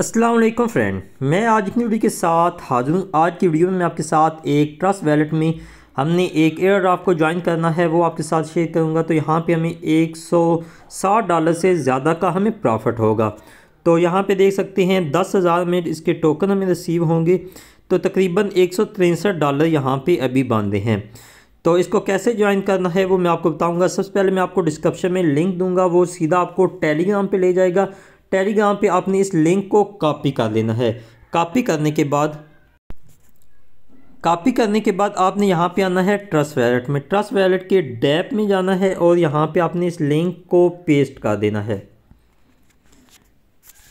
Aslam friend मैं आज की वीडियो के साथ हाजिर हूँ आज की वीडियो में मैं आपके साथ एक ट्रस्ट वैलेट में हमने एक एयर ड्राफ्ट को ज्वाइन करना है वो आपके साथ शेयर करूँगा तो यहाँ पे हमें 160 डॉलर से ज़्यादा का हमें प्रॉफिट होगा तो यहाँ पे देख सकते हैं दस हज़ार में इसके टोकन हमें रिसीव होंगे तो तकरीबन एक डॉलर यहाँ पर अभी बांधे हैं तो इसको कैसे ज्वाइन करना है वो मैं आपको बताऊंगा सबसे पहले मैं आपको डिस्क्रिप्शन में लिंक दूंगा वो सीधा आपको टेलीग्राम पे ले जाएगा टेलीग्राम पे आपने इस लिंक को कॉपी कर लेना है कॉपी करने के बाद कॉपी करने के बाद आपने यहाँ पे आना है ट्रस्ट वैलेट में ट्रस्ट वैलेट के डैप में जाना है और यहाँ पे आपने इस लिंक को पेस्ट कर देना है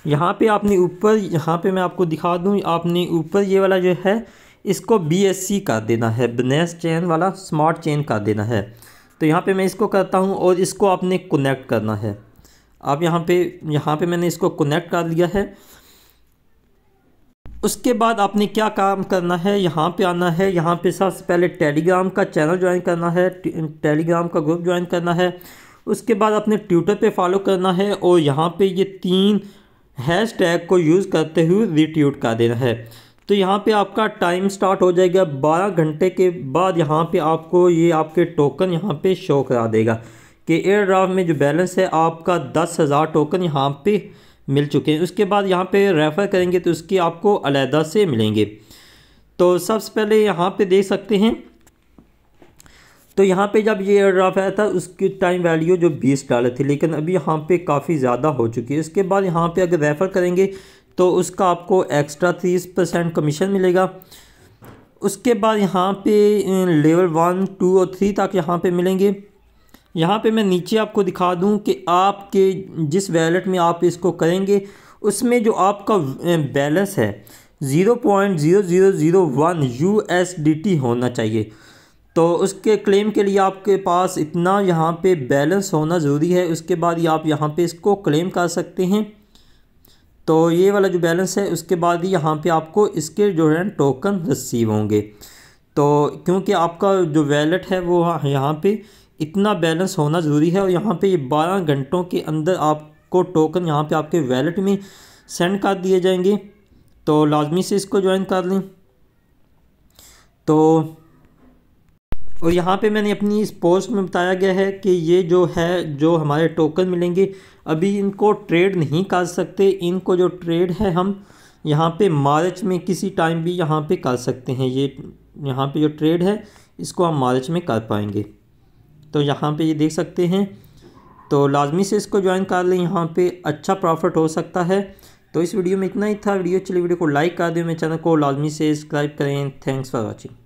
यहाँ पे आपने ऊपर यहाँ पे मैं आपको दिखा दूँ आपने ऊपर ये वाला जो है इसको बी कर देना है बनेस चेन वाला स्मार्ट चेन कर देना है तो यहाँ पे मैं इसको करता हूँ और इसको आपने कनेक्ट करना है आप यहाँ पे यहाँ पे मैंने इसको कनेक्ट कर लिया है उसके बाद आपने क्या काम करना है यहाँ पे आना है यहाँ पे सबसे पहले टेलीग्राम का चैनल ज्वाइन करना है टेलीग्राम का ग्रुप ज्वाइन करना है उसके बाद अपने ट्विटर पे फॉलो करना है और यहाँ पे ये तीन हैश टैग को यूज़ करते हुए रिट्यूट कर देना है तो यहाँ पे आपका टाइम स्टार्ट हो जाएगा बारह घंटे के बाद यहाँ पे आपको ये आपके टोकन यहाँ पे शो करा देगा कि एयर ड्राफ्ट में जो बैलेंस है आपका दस हज़ार टोकन यहाँ पे मिल चुके हैं उसके बाद यहाँ पे रेफ़र करेंगे तो उसकी आपको अलहदा से मिलेंगे तो सबसे पहले यहाँ पे देख सकते हैं तो यहाँ पे जब ये एयर ड्राफ्ट आया था उसकी टाइम वैल्यू जो बीस डॉलर थी लेकिन अभी यहाँ पर काफ़ी ज़्यादा हो चुकी है उसके बाद यहाँ पर अगर रेफ़र करेंगे तो उसका आपको एक्स्ट्रा तीस परसेंट कमीशन मिलेगा उसके बाद यहाँ पे लेवल वन टू और थ्री तक यहाँ पे मिलेंगे यहाँ पे मैं नीचे आपको दिखा दूँ कि आपके जिस वैलेट में आप इसको करेंगे उसमें जो आपका बैलेंस है zero point zero zero zero one U S D T होना चाहिए तो उसके क्लेम के लिए आपके पास इतना यहाँ पे बैलेंस होना ज़रूरी है उसके बाद ही आप यहाँ पे इसको क्लेम कर सकते हैं तो ये वाला जो बैलेंस है उसके बाद ही यहाँ पे आपको इसके जो है टोकन रिसीव होंगे तो क्योंकि आपका जो वैलेट है वो यहाँ पे इतना बैलेंस होना ज़रूरी है और यहाँ पे ये बारह घंटों के अंदर आपको टोकन यहाँ पे आपके वैलेट में सेंड कर दिए जाएंगे तो लाजमी से इसको ज्वाइन कर लें तो और यहाँ पे मैंने अपनी इस पोस्ट में बताया गया है कि ये जो है जो हमारे टोकन मिलेंगे अभी इनको ट्रेड नहीं कर सकते इनको जो ट्रेड है हम यहाँ पे मार्च में किसी टाइम भी यहाँ पे कर सकते हैं ये यहाँ पे जो ट्रेड है इसको हम मार्च में कर पाएंगे तो यहाँ पे ये देख सकते हैं तो लाजमी से इसको ज्वाइन कर लें यहाँ पे अच्छा प्रॉफिट हो सकता है तो इस वीडियो में इतना ही था वीडियो चलिए वीडियो को लाइक कर दें मेरे चैनल को लाजमी से सब्सक्राइब करें थैंक्स फॉर वॉचिंग